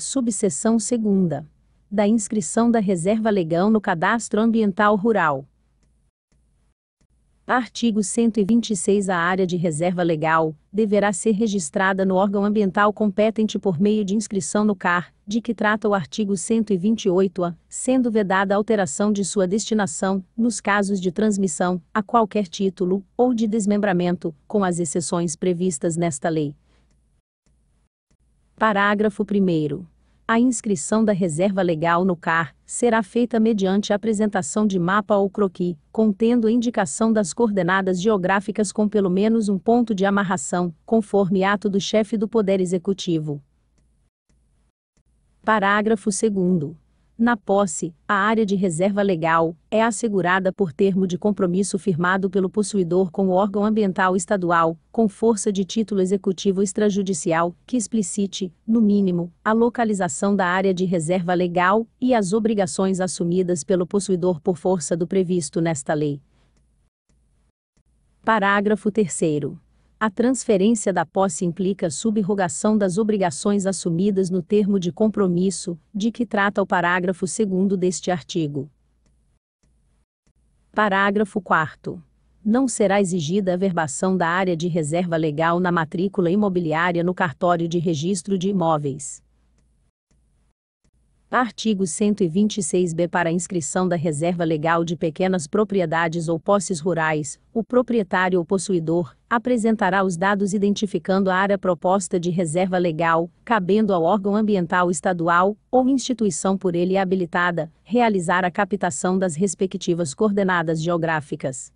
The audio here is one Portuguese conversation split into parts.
subseção segunda, da inscrição da reserva legal no Cadastro Ambiental Rural. Artigo 126 A área de reserva legal deverá ser registrada no órgão ambiental competente por meio de inscrição no CAR, de que trata o artigo 128-A, sendo vedada a alteração de sua destinação, nos casos de transmissão, a qualquer título, ou de desmembramento, com as exceções previstas nesta lei. Parágrafo 1. A inscrição da reserva legal no CAR será feita mediante apresentação de mapa ou croquis, contendo indicação das coordenadas geográficas com pelo menos um ponto de amarração, conforme ato do chefe do Poder Executivo. Parágrafo 2. Na posse, a área de reserva legal é assegurada por termo de compromisso firmado pelo possuidor com o órgão ambiental estadual, com força de título executivo extrajudicial, que explicite, no mínimo, a localização da área de reserva legal e as obrigações assumidas pelo possuidor por força do previsto nesta lei. Parágrafo 3. A transferência da posse implica subrogação das obrigações assumidas no termo de compromisso, de que trata o parágrafo 2 deste artigo. Parágrafo 4. Não será exigida a verbação da área de reserva legal na matrícula imobiliária no cartório de registro de imóveis. Artigo 126b Para inscrição da reserva legal de pequenas propriedades ou posses rurais, o proprietário ou possuidor apresentará os dados identificando a área proposta de reserva legal, cabendo ao órgão ambiental estadual ou instituição por ele habilitada realizar a captação das respectivas coordenadas geográficas.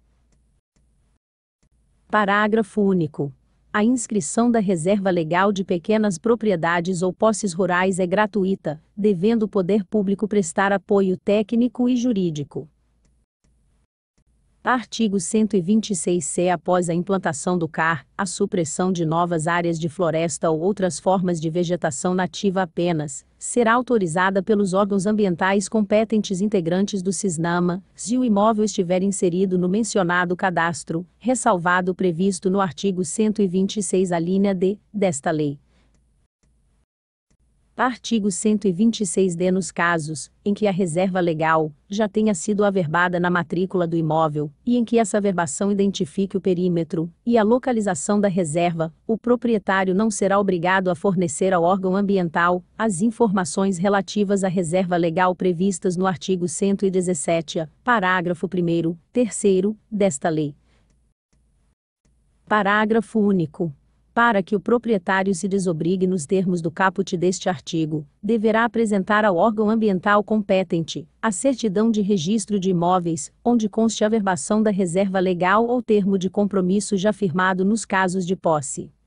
Parágrafo único. A inscrição da reserva legal de pequenas propriedades ou posses rurais é gratuita, devendo o poder público prestar apoio técnico e jurídico. Artigo 126-C. Após a implantação do CAR, a supressão de novas áreas de floresta ou outras formas de vegetação nativa apenas será autorizada pelos órgãos ambientais competentes integrantes do CISNAMA, se o imóvel estiver inserido no mencionado cadastro, ressalvado o previsto no artigo 126, a linha D, desta lei. Tá, artigo 126-D nos casos em que a reserva legal já tenha sido averbada na matrícula do imóvel e em que essa averbação identifique o perímetro e a localização da reserva, o proprietário não será obrigado a fornecer ao órgão ambiental as informações relativas à reserva legal previstas no artigo 117, parágrafo 1 terceiro, 3 desta lei. Parágrafo único para que o proprietário se desobrigue nos termos do caput deste artigo, deverá apresentar ao órgão ambiental competente a certidão de registro de imóveis, onde conste a verbação da reserva legal ou termo de compromisso já firmado nos casos de posse.